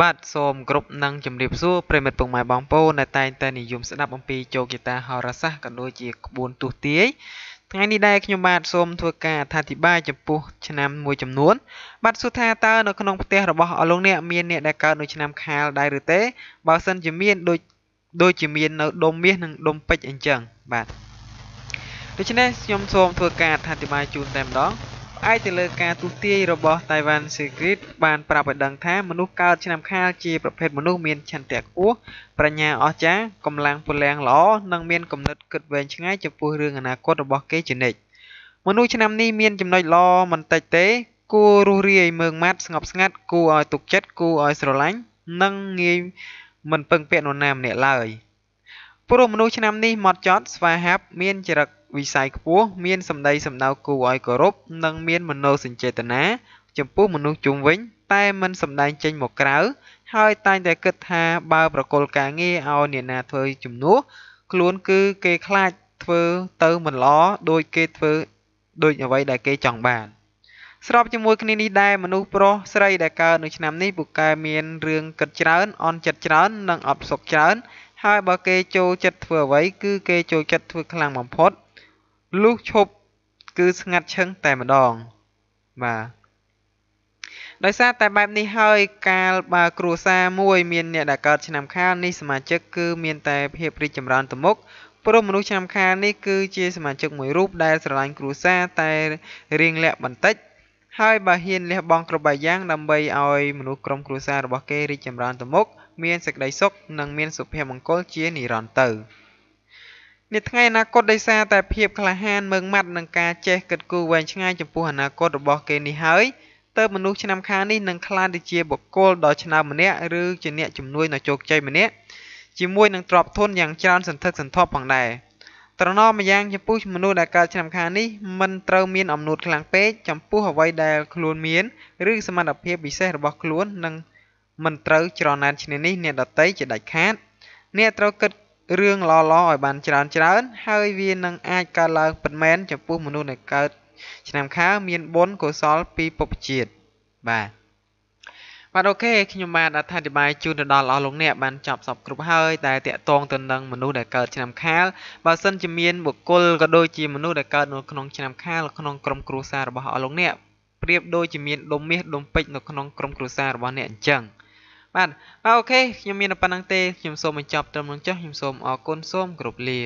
បាទសូមគ្រប់នឹងជម្រាបសួរប្រិមិត្តពងម៉ែបងប្អូនដែលតែងតែនិយមស្ដាប់អំពីជោគយតាហោរាសាស្ត្រក៏ដូចជាក្បួនទស្សទាយថ្ងៃនេះដែរខ្ញុំបាទសូមធ្វើការអធិប្បាយចំពោះឆ្នាំមួយចំនួនបាទសួរថាតើនៅក្នុងផ្ទះរបស់អលោកអ្នក មានអ្នកដែលកើតនៅឆ្នាំខាលដែរឬទេ បើសិនជាមានដូចដូចជាមាននៅដុំមាសនិងដុំពេជ្រអញ្ចឹងបាទដូច្នេះខ្ញុំសូមធ្វើការអធិប្បាយជូនតែម្ដងផ្អែកទៅលើការទូទាយរបស់ Taiwan Secret បានប្រាប់ឲ្យដឹងថាមនុស្សកើតឆ្នាំខាលជាប្រភេទមនុស្សមានឆន្ទៈខ្ពស់ប្រាជ្ញាអស្ចារ្យកម្លាំងពលំងល្អនិងមានគំនិតគិតវែងឆ្ងាយចំពោះរឿងអនាគតរបស់គេជានិច្ចមនុស្សឆ្នាំនេះមានចំណុចល្អមិនតិចទេ គួររស់រាយមើងម៉ាត់ស្ងប់ស្ងាត់គួរឲ្យទុកចិត្តគួរឲ្យស្រឡាញ់និងងាយមិនពឹងពាក់នរណាម្នាក់ឡើយ។ព្រោះមនុស្សឆ្នាំនេះម៉ត់ចត់ស្វាហាប់មានចរិតវិស័យខ្ពស់មានសម្ដីសម្ដៅគួរឲ្យគោរពនិងមានមនោសញ្ចេតនាចំពោះមនុស្សជុំវិញតែមិនសម្ដែងចេញមកក្រៅហើយតែងតែគិតថាបើប្រកុលការងារឲ្យអ្នកណាធ្វើជំនួសខ្លួនគឺគេខ្លាចធ្វើទៅមិនល្អដោយគេធ្វើដូចអ្វីដែលគេចង់បានស្របជាមួយគ្នានេះដែរមនុស្សប្រុសស្រីដែលកើតនៅឆ្នាំនេះពួកកែមានរឿងគិតច្រើនអន់ចិត្តច្រើននិងអត់សុខច្រើនហើយបើគេចូលចិត្តធ្វើអ្វីគឺគេចូលចិត្តធ្វើ ខ្លាំងបំផុតលុះឈប់គឺស្ងាត់ឈឹងតែម្ដងបាទដោយសារតែបែបនេះហើយ កាលបើគ្រួសារមួយមានអ្នកដែលកើតឆ្នាំខាលនេះសមាជិកគឺមានតែភាពរីកចម្រើនទៅមុខព្រមមនុស្សឆ្នាំខាលនេះគឺជា សមាជិកមួយរូបដែលស្រឡាញ់គ្រួសារតែរៀងលាក់បន្តិចហើយបើហ៊ានលះបង់គ្រប់បែបយ៉ាងដើម្បីឲ្យមនុស្សក្រុមគ្រួសាររបស់គេរីកចម្រើនទៅមុខមានសេចក្តីសុខនិងមានសុភមង្គលជានិរន្តរ៍ទៅនាថ្ងៃអនាគតដោយសារតែភាពក្លាហានមើងម៉ាត់នឹងការចេះគិតគូរវែងឆ្ងាយចំពោះអនាគតរបស់គេនេះហើយតើមនុស្សឆ្នាំខាងនេះនឹងក្លាយទៅជាបុគ្គលដ៏ឆ្នើមម្នាក់ឬជាអ្នកជំនួយដល់ជោគជ័យម្នាក់ជាមួយនឹងទ្រព្យធនយ៉ាងច្រើនសន្ធឹកសន្ធាប់ផងដែរ។ត្រណមម្យ៉ាងចំពោះមនុស្សដែលកើតឆ្នាំខានេះមិនត្រូវមានអំណាចខ្លាំងពេកចំពោះអ្វីដែលខ្លួនមាន ឬសមត្ថភាពពិសេសរបស់ខ្លួននឹងមិនត្រូវច្រណែនឈ្នានីសអ្នកដតីជាដាច់ខាតអ្នកត្រូវគិតរឿងល្អៗឲ្យបានច្រើនច្រើន ហើយវានឹងអាចកើតឡើងពិតមែនចំពោះមនុស្សដែលកើតឆ្នាំខាមានបុណ្យកុសលពីពុព្វជាតិបាទបាទអូខេខ្ញុំបានអធិប្បាយជូនទៅដល់អស់លោកអ្នកបានចប់សពគ្រប់ហើយដែលតាក់ទងទៅនឹងមនុស្សដែលកើតឆ្នាំខាលបើសិនជាមានបុគ្គលក៏ដូចជាមនុស្សដែលកើតនៅក្នុងឆ្នាំខាលក្នុងក្រុមគ្រួសាររបស់អស់លោកអ្នកប្រៀបដូចជាមានដុំមាសដុំពេជ្រនៅក្នុងក្រុមគ្រួសាររបស់អ្នកអញ្ចឹងបាទអូខេខ្ញុំមានប៉ុណ្្នឹងទេខ្ញុំសូមបញ្ចប់ត្រឹមនឹងចុះខ្ញុំសូមអរគុណសូមគោរពលា